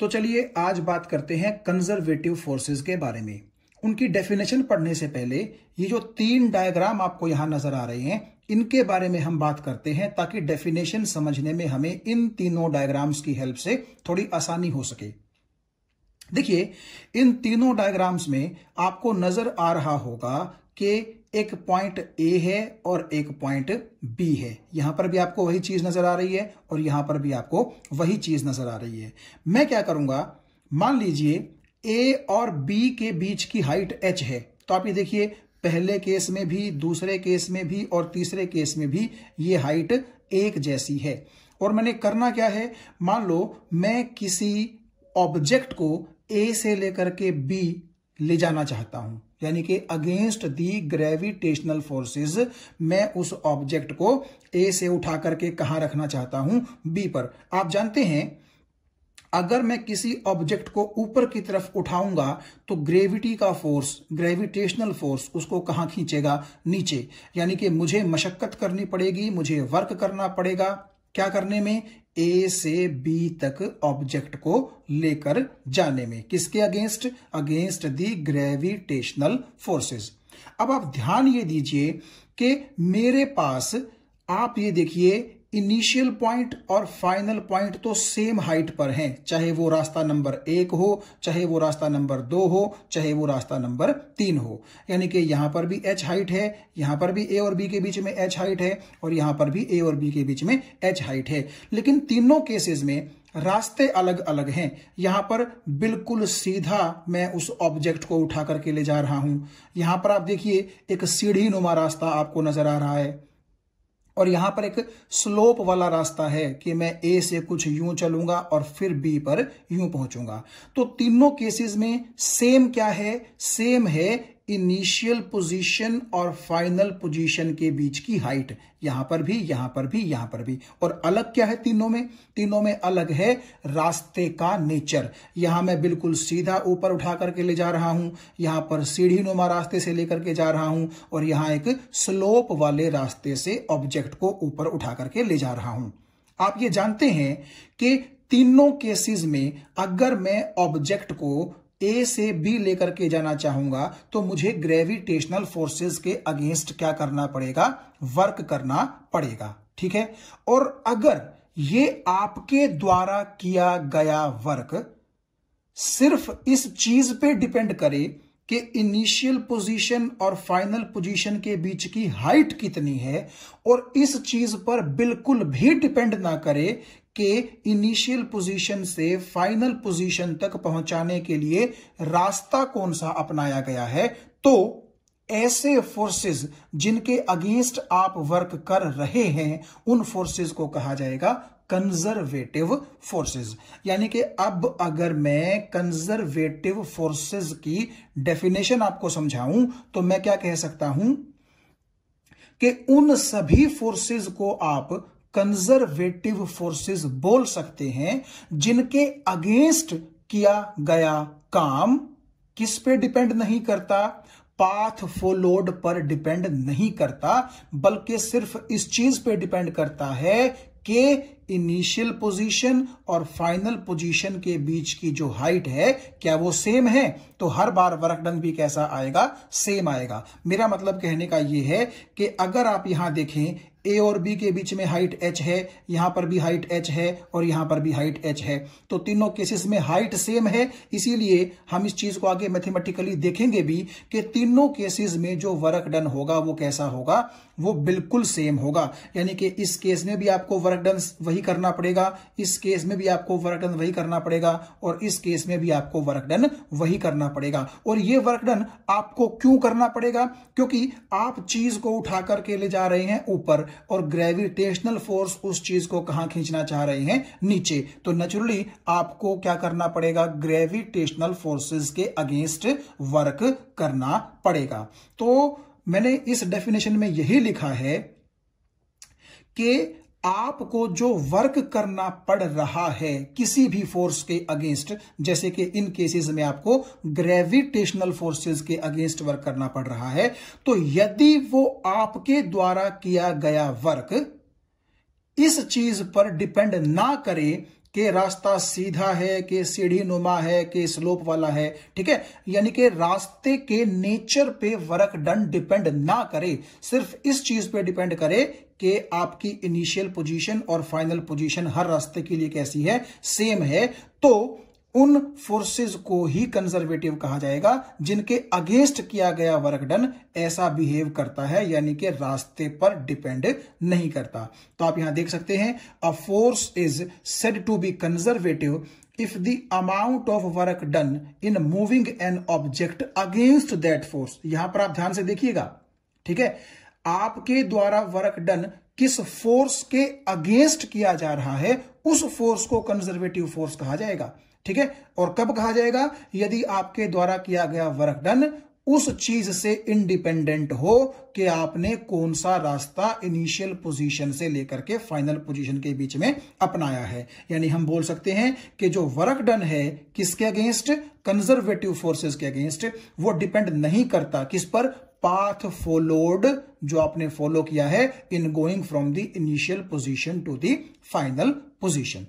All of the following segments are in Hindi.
तो चलिए आज बात करते हैं कंजर्वेटिव फोर्सेस के बारे में उनकी डेफिनेशन पढ़ने से पहले ये जो तीन डायग्राम आपको यहां नजर आ रहे हैं इनके बारे में हम बात करते हैं ताकि डेफिनेशन समझने में हमें इन तीनों डायग्राम्स की हेल्प से थोड़ी आसानी हो सके देखिए इन तीनों डायग्राम्स में आपको नजर आ रहा होगा कि एक पॉइंट ए है और एक पॉइंट बी है यहां पर भी आपको वही चीज नजर आ रही है और यहां पर भी आपको वही चीज नजर आ रही है मैं क्या करूंगा मान लीजिए ए और बी के बीच की हाइट एच है तो आप ये देखिए पहले केस में भी दूसरे केस में भी और तीसरे केस में भी ये हाइट एक जैसी है और मैंने करना क्या है मान लो मैं किसी ऑब्जेक्ट को ए से लेकर के बी ले जाना चाहता हूं यानी कि अगेंस्ट दी ग्रेविटेशनल फोर्सेस मैं उस ऑब्जेक्ट को ए से उठा करके कहां रखना चाहता हूं बी पर आप जानते हैं अगर मैं किसी ऑब्जेक्ट को ऊपर की तरफ उठाऊंगा तो ग्रेविटी का फोर्स ग्रेविटेशनल फोर्स उसको कहां खींचेगा नीचे यानी कि मुझे मशक्कत करनी पड़ेगी मुझे वर्क करना पड़ेगा क्या करने में ए से बी तक ऑब्जेक्ट को लेकर जाने में किसके against against the gravitational forces अब आप ध्यान ये दीजिए कि मेरे पास आप ये देखिए इनिशियल पॉइंट और फाइनल पॉइंट तो सेम हाइट पर हैं चाहे वो रास्ता नंबर एक हो चाहे वो रास्ता नंबर दो हो चाहे वो रास्ता नंबर तीन हो यानी कि यहां पर भी एच हाइट है यहां पर भी ए और बी के बीच में एच हाइट है और यहां पर भी ए और बी के बीच में एच हाइट है लेकिन तीनों केसेस में रास्ते अलग अलग हैं यहां पर बिल्कुल सीधा मैं उस ऑब्जेक्ट को उठा करके ले जा रहा हूं यहां पर आप देखिए एक सीढ़ी नुमा रास्ता आपको नजर आ रहा है और यहां पर एक स्लोप वाला रास्ता है कि मैं ए से कुछ यूं चलूंगा और फिर बी पर यूं पहुंचूंगा तो तीनों केसेस में सेम क्या है सेम है इनिशियल पोजीशन और फाइनल पोजीशन के बीच की हाइट यहां पर भी यहां पर भी यहां पर भी और अलग क्या है तीनों में तीनों में अलग है रास्ते का नेचर यहां मैं बिल्कुल सीधा ऊपर उठा करके ले जा रहा हूं यहां पर सीढ़ी नुमा रास्ते से लेकर के जा रहा हूं और यहां एक स्लोप वाले रास्ते से ऑब्जेक्ट को ऊपर उठा करके ले जा रहा हूं आप ये जानते हैं कि तीनों केसेस में अगर मैं ऑब्जेक्ट को ए से बी लेकर के जाना चाहूंगा तो मुझे ग्रेविटेशनल फोर्सेस के अगेंस्ट क्या करना पड़ेगा वर्क करना पड़ेगा ठीक है और अगर ये आपके द्वारा किया गया वर्क सिर्फ इस चीज पे डिपेंड करे कि इनिशियल पोजीशन और फाइनल पोजीशन के बीच की हाइट कितनी है और इस चीज पर बिल्कुल भी डिपेंड ना करे के इनिशियल पोजीशन से फाइनल पोजीशन तक पहुंचाने के लिए रास्ता कौन सा अपनाया गया है तो ऐसे फोर्सेस जिनके अगेंस्ट आप वर्क कर रहे हैं उन फोर्सेस को कहा जाएगा कंजर्वेटिव फोर्सेस यानी कि अब अगर मैं कंजर्वेटिव फोर्सेस की डेफिनेशन आपको समझाऊं तो मैं क्या कह सकता हूं कि उन सभी फोर्सेस को आप कंजर्वेटिव फोर्सेस बोल सकते हैं जिनके अगेंस्ट किया गया काम किस पे डिपेंड नहीं करता पाथ फॉलोड पर डिपेंड नहीं करता बल्कि सिर्फ इस चीज पे डिपेंड करता है कि इनिशियल पोजीशन और फाइनल पोजीशन के बीच की जो हाइट है क्या वो सेम है तो हर बार वर्क डन भी कैसा आएगा सेम आएगा मेरा मतलब कहने का ये है कि अगर आप यहां देखें ए और बी के बीच में हाइट एच है यहां पर भी हाइट एच है और यहां पर भी हाइट एच है तो तीनों केसेस में हाइट सेम है इसीलिए हम इस चीज को आगे मैथमेटिकली देखेंगे भी कि तीनों केसेस में जो वर्क डन होगा वो कैसा होगा वो बिल्कुल सेम होगा यानी कि इस केस में भी आपको वर्क डन वही करना पड़ेगा इस केस में भी आपको वर्क डन वही करना पड़ेगा और इस केस में भी आपको वर्क डन वही करना पड़ेगा और ये वर्क डन आपको क्यों करना पड़ेगा क्योंकि आप चीज को उठा करके ले जा रहे हैं ऊपर और ग्रेविटेशनल फोर्स उस चीज को कहां खींचना चाह रहे हैं नीचे तो नेचुरली आपको क्या करना पड़ेगा ग्रेविटेशनल फोर्सेस के अगेंस्ट वर्क करना पड़ेगा तो मैंने इस डेफिनेशन में यही लिखा है कि आपको जो वर्क करना पड़ रहा है किसी भी फोर्स के अगेंस्ट जैसे कि इन केसेस में आपको ग्रेविटेशनल फोर्सेस के अगेंस्ट वर्क करना पड़ रहा है तो यदि वो आपके द्वारा किया गया वर्क इस चीज पर डिपेंड ना करे कि रास्ता सीधा है कि सीढ़ी नुमा है कि स्लोप वाला है ठीक है यानी कि रास्ते के नेचर पे वर्क डन डिपेंड ना करे सिर्फ इस चीज पे डिपेंड करे कि आपकी इनिशियल पोजीशन और फाइनल पोजीशन हर रास्ते के लिए कैसी है सेम है तो उन फोर्सेस को ही कंजर्वेटिव कहा जाएगा जिनके अगेंस्ट किया गया वर्क डन ऐसा बिहेव करता है यानी कि रास्ते पर डिपेंड नहीं करता तो आप यहां देख सकते हैं a force is said to be conservative if the amount of work done in moving an object against that force यहां पर आप ध्यान से देखिएगा ठीक है आपके द्वारा वर्क डन किस फोर्स के अगेंस्ट किया जा रहा है उस फोर्स को कंजर्वेटिव फोर्स कहा जाएगा ठीक है और कब कहा जाएगा यदि आपके द्वारा किया गया वर्क डन उस चीज से इंडिपेंडेंट हो कि आपने कौन सा रास्ता इनिशियल पोजीशन से लेकर के फाइनल पोजीशन के बीच में अपनाया है यानी हम बोल सकते हैं कि जो वर्क डन है किसके अगेंस्ट कंजर्वेटिव फोर्सेस के अगेंस्ट वो डिपेंड नहीं करता किस पर पाथ फॉलोड जो आपने फॉलो किया है in going from the initial position to the final position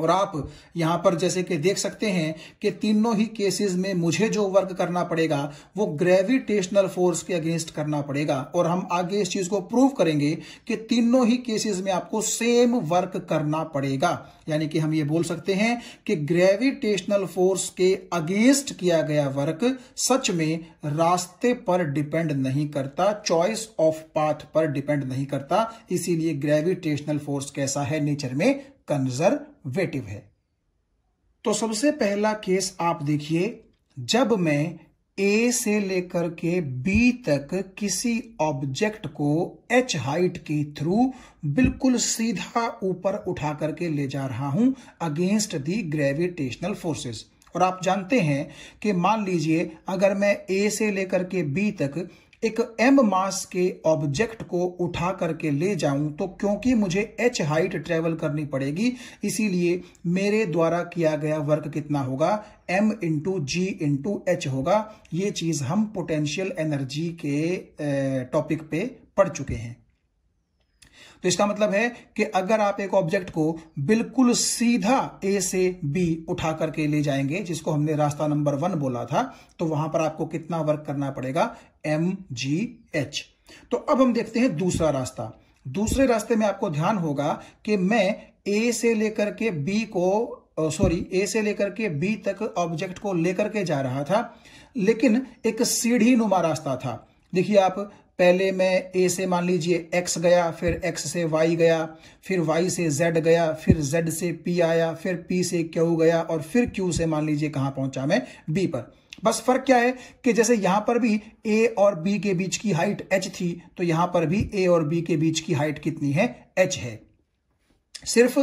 और आप यहां पर जैसे कि देख सकते हैं कि तीनों ही केसेस में मुझे जो वर्क करना पड़ेगा वो ग्रेविटेशनल फोर्स के अगेंस्ट करना पड़ेगा और हम आगे इस चीज को प्रूव करेंगे कि तीनों ही केसेस में आपको सेम वर्क करना पड़ेगा यानी कि हम ये बोल सकते हैं कि ग्रेविटेशनल फोर्स के अगेंस्ट किया गया वर्क सच में रास्ते पर डिपेंड नहीं करता चॉइस ऑफ पाथ पर डिपेंड नहीं करता इसीलिए ग्रेविटेशनल फोर्स कैसा है नेचर में कंजर्वेटिव है तो सबसे पहला केस आप देखिए जब मैं ए से लेकर के बी तक किसी ऑब्जेक्ट को एच हाइट के थ्रू बिल्कुल सीधा ऊपर उठा करके ले जा रहा हूं अगेंस्ट दी ग्रेविटेशनल फोर्सेस और आप जानते हैं कि मान लीजिए अगर मैं ए से लेकर के बी तक एक एम मास के ऑब्जेक्ट को उठा करके ले जाऊं तो क्योंकि मुझे एच हाइट ट्रेवल करनी पड़ेगी इसीलिए मेरे द्वारा किया गया वर्क कितना होगा M into G into H होगा ये चीज हम पोटेंशियल एनर्जी के टॉपिक पे पढ़ चुके हैं तो इसका मतलब है कि अगर आप एक ऑब्जेक्ट को बिल्कुल सीधा ए से बी उठा करके ले जाएंगे जिसको हमने रास्ता नंबर वन बोला था तो वहां पर आपको कितना वर्क करना पड़ेगा एम जी एच तो अब हम देखते हैं दूसरा रास्ता दूसरे रास्ते में आपको ध्यान होगा कि मैं ए से लेकर के बी को सॉरी ए से लेकर के बी तक ऑब्जेक्ट को लेकर के जा रहा था लेकिन एक सीढ़ी नुमा रास्ता था देखिए आप पहले मैं ए से मान लीजिए एक्स गया फिर एक्स से वाई गया फिर वाई से जेड गया फिर जेड से पी आया फिर पी से क्यू गया और फिर क्यू से मान लीजिए कहां पहुंचा मैं बी पर बस फर्क क्या है कि जैसे यहां पर भी ए और बी के बीच की हाइट एच थी तो यहां पर भी ए और बी के बीच की हाइट कितनी है एच है सिर्फ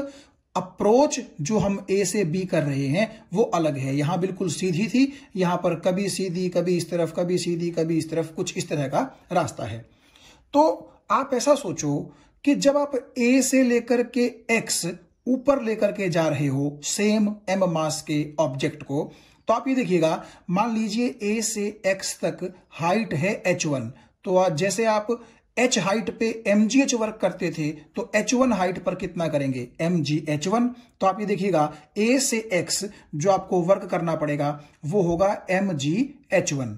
अप्रोच जो हम ए से बी कर रहे हैं वो अलग है यहां बिल्कुल सीधी थी यहां पर कभी सीधी कभी इस तरफ कभी सीधी कभी इस तरफ कुछ इस तरह का रास्ता है तो आप ऐसा सोचो कि जब आप ए से लेकर के एक्स ऊपर लेकर के जा रहे हो सेम एम मास के ऑब्जेक्ट को तो आप ये देखिएगा मान लीजिए ए से एक्स तक हाइट है एच वन तो जैसे आप एच हाइट पे एम जी एच वर्क करते थे तो एच वन हाइट पर कितना करेंगे एम जी एच वन तो आप ये देखिएगा ए से एक्स जो आपको वर्क करना पड़ेगा वो होगा M G H one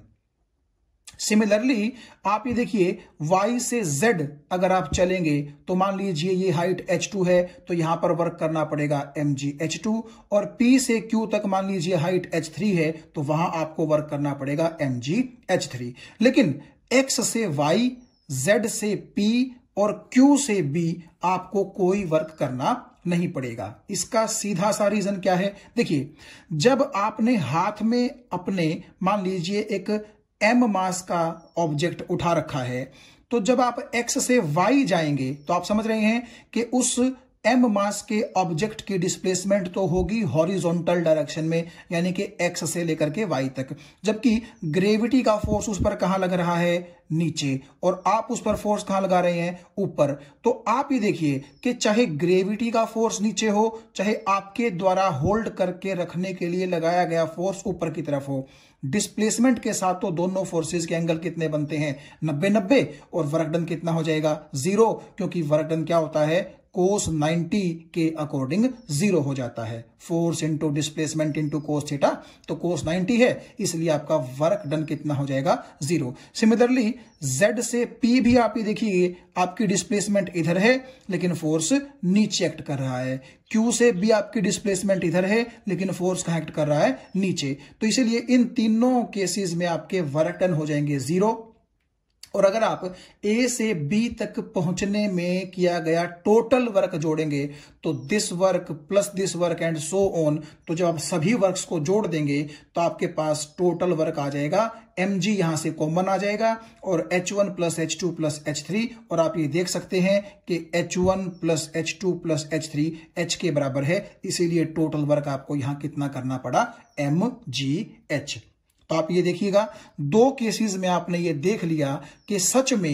similarly आप ये देखिए y से z अगर आप चलेंगे तो मान लीजिए ये हाइट h2 है तो यहां पर वर्क करना पड़ेगा एम जी एच टू और p से q तक मान लीजिए हाइट h3 है तो वहां आपको वर्क करना पड़ेगा एम जी एच थ्री लेकिन x से y जेड से पी और क्यू से बी आपको कोई वर्क करना नहीं पड़ेगा इसका सीधा सा रीजन क्या है देखिए जब आपने हाथ में अपने मान लीजिए एक एम मास का ऑब्जेक्ट उठा रखा है तो जब आप एक्स से वाई जाएंगे तो आप समझ रहे हैं कि उस एम मास के ऑब्जेक्ट की डिस्प्लेसमेंट तो होगी हॉरिजॉन्टल डायरेक्शन में यानी कि एक्स से लेकर के वाई तक जबकि ग्रेविटी का फोर्स उस पर कहां लग रहा है नीचे और आप उस पर फोर्स कहां लगा रहे हैं ऊपर तो आप ये देखिए कि चाहे ग्रेविटी का फोर्स नीचे हो चाहे आपके द्वारा होल्ड करके रखने के लिए लगाया गया फोर्स ऊपर की तरफ हो डिस्प्लेसमेंट के साथ तो दोनों फोर्सेस के एंगल कितने बनते हैं नब्बे नब्बे और वर्कडन कितना हो जाएगा जीरो क्योंकि वर्कडन क्या होता है कोस 90 के अकॉर्डिंग जीरो हो जाता है force into displacement into cos theta तो कोस 90 है इसलिए आपका वर्क डन कितना हो जाएगा जीरो सिमिलरली जेड से पी भी आप ये देखिए आपकी डिस्प्लेसमेंट इधर है लेकिन फोर्स नीचे एक्ट कर रहा है क्यू से भी आपकी डिस्प्लेसमेंट इधर है लेकिन फोर्स कहा एक्ट कर रहा है नीचे तो इसीलिए इन तीनों केसेस में आपके वर्क डन हो जाएंगे जीरो और अगर आप ए से बी तक पहुंचने में किया गया टोटल वर्क जोड़ेंगे तो this work plus this work and so on तो जब आप सभी वर्क्स को जोड़ देंगे तो आपके पास टोटल वर्क आ जाएगा एम जी यहां से कॉमन आ जाएगा और H one plus H two plus H three और आप ये देख सकते हैं कि H one plus H two plus H three H के बराबर है इसीलिए टोटल वर्क आपको यहां कितना करना पड़ा एम जी एच तो आप ये देखिएगा दो केसेस में आपने ये देख लिया कि सच में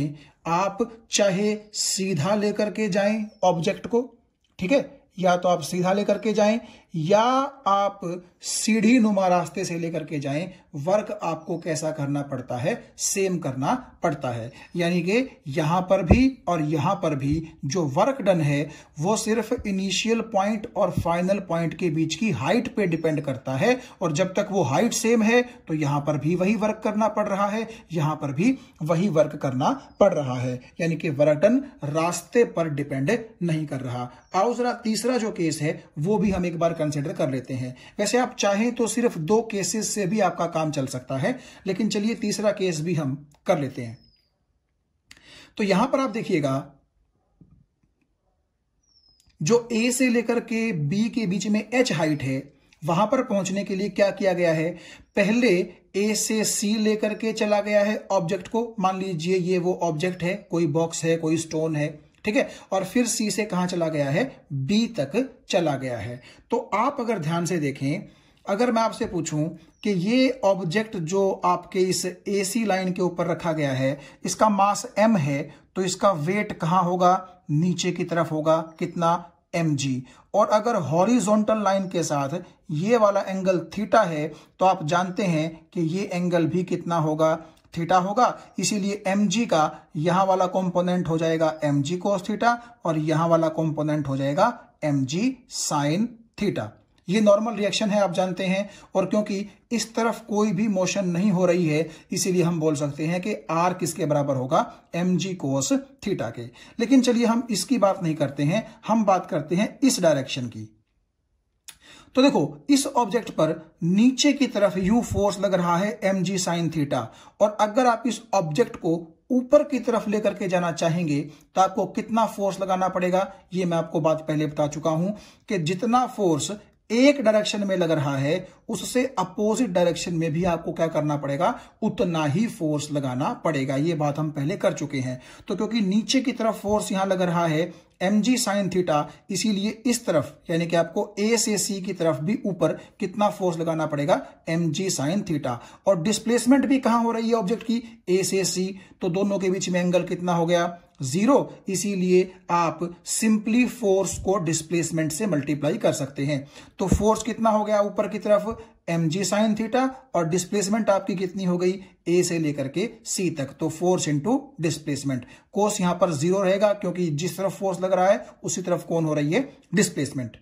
आप चाहे सीधा लेकर के जाएं ऑब्जेक्ट को ठीक है या तो आप सीधा लेकर के जाएं या आप सीढ़ी नुमा रास्ते से लेकर के जाएं वर्क आपको कैसा करना पड़ता है सेम करना पड़ता है यानी कि यहां पर भी और यहां पर भी जो वर्क डन है वो सिर्फ इनिशियल पॉइंट और फाइनल पॉइंट के बीच की हाइट पे डिपेंड करता है और जब तक वो हाइट सेम है तो यहां पर भी वही वर्क करना पड़ रहा है यहां पर भी वही वर्क करना पड़ रहा है यानी कि वर्क डन रास्ते पर डिपेंड नहीं कर रहा आओ जरा तीसरा जो केस है वो भी हम एक बार कंसिडर कर लेते हैं वैसे आप चाहें तो सिर्फ दो केसेस से भी आपका काम चल सकता है लेकिन चलिए तीसरा केस भी हम कर लेते हैं तो यहां पर आप देखिएगा जो ए से लेकर के बी के बीच में एच हाइट है वहां पर पहुंचने के लिए क्या किया गया है पहले ए से सी लेकर के चला गया है ऑब्जेक्ट को मान लीजिए ये वो ऑब्जेक्ट है कोई बॉक्स है कोई स्टोन है ठीक है और फिर सी से कहा चला गया है बी तक चला गया है तो आप अगर ध्यान से देखें अगर मैं आपसे पूछूं कि ये ऑब्जेक्ट जो आपके इस एसी लाइन के ऊपर रखा गया है इसका मास एम है तो इसका वेट कहाँ होगा नीचे की तरफ होगा कितना एम जी और अगर हॉरिजोंटल लाइन के साथ ये वाला एंगल थीटा है तो आप जानते हैं कि ये एंगल भी कितना होगा थीटा होगा इसीलिए एम जी का यहां वाला कॉम्पोनेंट हो जाएगा एम जी थीटा और यहां वाला कॉम्पोनेंट हो जाएगा एम जी साइन थीटा ये नॉर्मल रिएक्शन है आप जानते हैं और क्योंकि इस तरफ कोई भी मोशन नहीं हो रही है इसीलिए हम बोल सकते हैं कि आर किसके बराबर होगा एम जी कोस थीटा के लेकिन चलिए हम इसकी बात नहीं करते हैं हम बात करते हैं इस डायरेक्शन की तो देखो इस ऑब्जेक्ट पर नीचे की तरफ यू फोर्स लग रहा है एम जी साइन थीटा और अगर आप इस ऑब्जेक्ट को ऊपर की तरफ लेकर के जाना चाहेंगे तो आपको कितना फोर्स लगाना पड़ेगा ये मैं आपको बात पहले बता चुका हूं कि जितना फोर्स एक डायरेक्शन में लग रहा है उससे अपोजिट डायरेक्शन में भी आपको क्या करना पड़ेगा उतना ही फोर्स लगाना पड़ेगा ये बात हम पहले कर चुके हैं तो क्योंकि नीचे की तरफ फोर्स यहां लग रहा है एम जी साइन थीटा इसीलिए इस तरफ यानी कि आपको ए से सी की तरफ भी ऊपर कितना फोर्स लगाना पड़ेगा एम जी साइन थीटा और डिस्प्लेसमेंट भी कहां हो रही है ऑब्जेक्ट की ए से सी तो दोनों के बीच में एंगल कितना हो गया जीरो इसीलिए आप सिंपली फोर्स को डिस्प्लेसमेंट से मल्टीप्लाई कर सकते हैं तो फोर्स कितना हो गया ऊपर की तरफ एम जी साइन थीटा और डिस्प्लेसमेंट आपकी कितनी हो गई ए से लेकर के सी तक तो फोर्स इंटू डिस्प्लेसमेंट कोस यहां पर जीरो रहेगा क्योंकि जिस तरफ फोर्स लग रहा है उसी तरफ कौन हो रही है डिस्प्लेसमेंट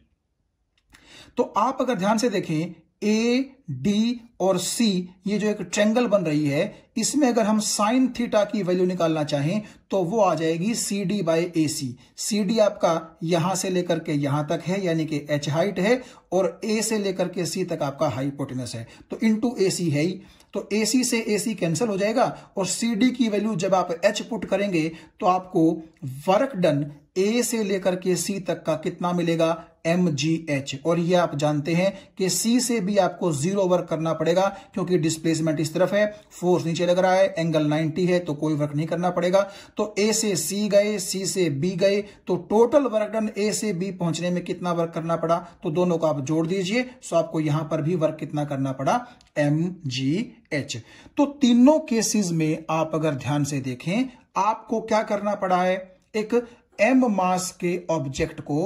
तो आप अगर ध्यान से देखें ए डी और सी ये जो एक ट्रेंगल बन रही है इसमें अगर हम साइन थीटा की वैल्यू निकालना चाहें तो वो आ जाएगी C D by A C C D आपका यहां से लेकर के यहां तक है यानी कि एच हाइट है और ए से लेकर के सी तक आपका हाइपोटेनस है तो इनटू ए सी है ही तो ए सी से ए सी कैंसिल हो जाएगा और सी डी की वैल्यू जब आप एच पुट करेंगे तो आपको वर्क डन ए से लेकर के सी तक का कितना मिलेगा एम जी एच और ये आप जानते हैं कि सी से भी आपको जीरो वर्क करना पड़ेगा क्योंकि डिस्प्लेसमेंट इस तरफ है फोर्स नीचे लग रहा है एंगल 90 है तो कोई वर्क नहीं करना पड़ेगा तो ए से सी गए सी से बी गए तो टोटल वर्क डन ए से बी पहुंचने में कितना वर्क करना पड़ा तो दोनों को आप जोड़ दीजिए सो तो आपको यहां पर भी वर्क कितना करना पड़ा एम जी एच तो तीनों केसेज में आप अगर ध्यान से देखें आपको क्या करना पड़ा है एक एम मास के ऑब्जेक्ट को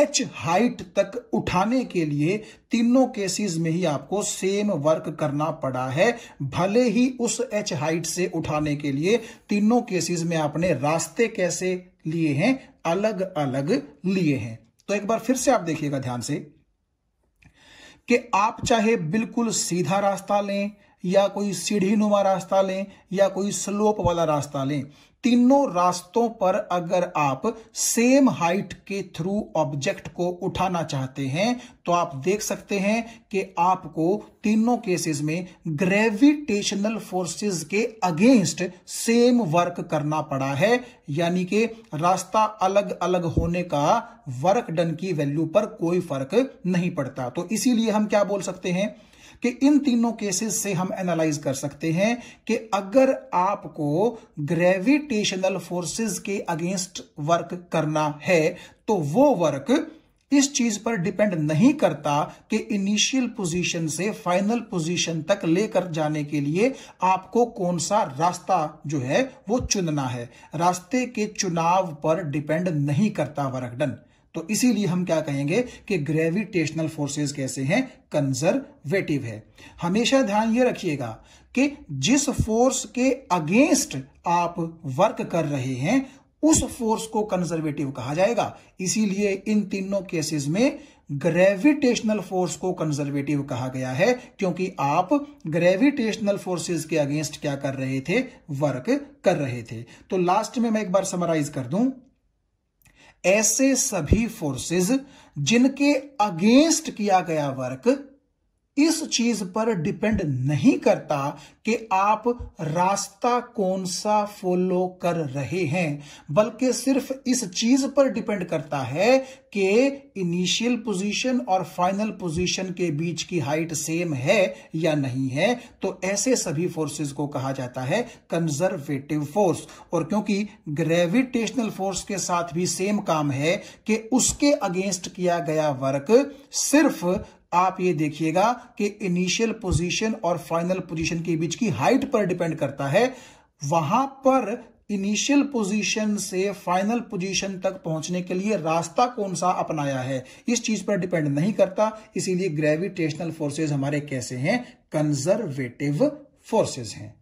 एच हाइट तक उठाने के लिए तीनों केसेस में ही आपको सेम वर्क करना पड़ा है भले ही उस एच हाइट से उठाने के लिए तीनों केसेस में आपने रास्ते कैसे लिए हैं अलग अलग लिए हैं तो एक बार फिर से आप देखिएगा ध्यान से कि आप चाहे बिल्कुल सीधा रास्ता लें या कोई सीढ़ी नुमा रास्ता लें या कोई स्लोप वाला रास्ता लें तीनों रास्तों पर अगर आप सेम हाइट के थ्रू ऑब्जेक्ट को उठाना चाहते हैं तो आप देख सकते हैं कि आपको तीनों केसेस में ग्रेविटेशनल फोर्सेस के अगेंस्ट सेम वर्क करना पड़ा है यानी कि रास्ता अलग अलग होने का वर्क डन की वैल्यू पर कोई फर्क नहीं पड़ता तो इसीलिए हम क्या बोल सकते हैं कि इन तीनों केसेस से हम एनालाइज कर सकते हैं कि अगर आपको ग्रेविटेशनल फोर्सेस के अगेंस्ट वर्क करना है तो वो वर्क इस चीज पर डिपेंड नहीं करता कि इनिशियल पोजीशन से फाइनल पोजीशन तक लेकर जाने के लिए आपको कौन सा रास्ता जो है वो चुनना है रास्ते के चुनाव पर डिपेंड नहीं करता वर्क डन तो इसीलिए हम क्या कहेंगे कि ग्रेविटेशनल फोर्सेस कैसे हैं कंजर्वेटिव है हमेशा ध्यान ये रखिएगा कि जिस फोर्स के अगेंस्ट आप वर्क कर रहे हैं उस फोर्स को कंजर्वेटिव कहा जाएगा इसीलिए इन तीनों केसेस में ग्रेविटेशनल फोर्स को कंजर्वेटिव कहा गया है क्योंकि आप ग्रेविटेशनल फोर्सेस के अगेंस्ट क्या कर रहे थे वर्क कर रहे थे तो लास्ट में मैं एक बार समराइज कर दूं ऐसे सभी फोर्सेस जिनके अगेंस्ट किया गया वर्क इस चीज पर डिपेंड नहीं करता कि आप रास्ता कौन सा फॉलो कर रहे हैं बल्कि सिर्फ इस चीज पर डिपेंड करता है कि इनिशियल पोजीशन और फाइनल पोजीशन के बीच की हाइट सेम है या नहीं है तो ऐसे सभी फोर्सेस को कहा जाता है कंजर्वेटिव फोर्स और क्योंकि ग्रेविटेशनल फोर्स के साथ भी सेम काम है कि उसके अगेंस्ट किया गया वर्क सिर्फ आप ये देखिएगा कि इनिशियल पोजीशन और फाइनल पोजीशन के बीच की हाइट पर डिपेंड करता है वहां पर इनिशियल पोजीशन से फाइनल पोजीशन तक पहुंचने के लिए रास्ता कौन सा अपनाया है इस चीज पर डिपेंड नहीं करता इसीलिए ग्रेविटेशनल फोर्सेज हमारे कैसे हैं कंजर्वेटिव फोर्सेज हैं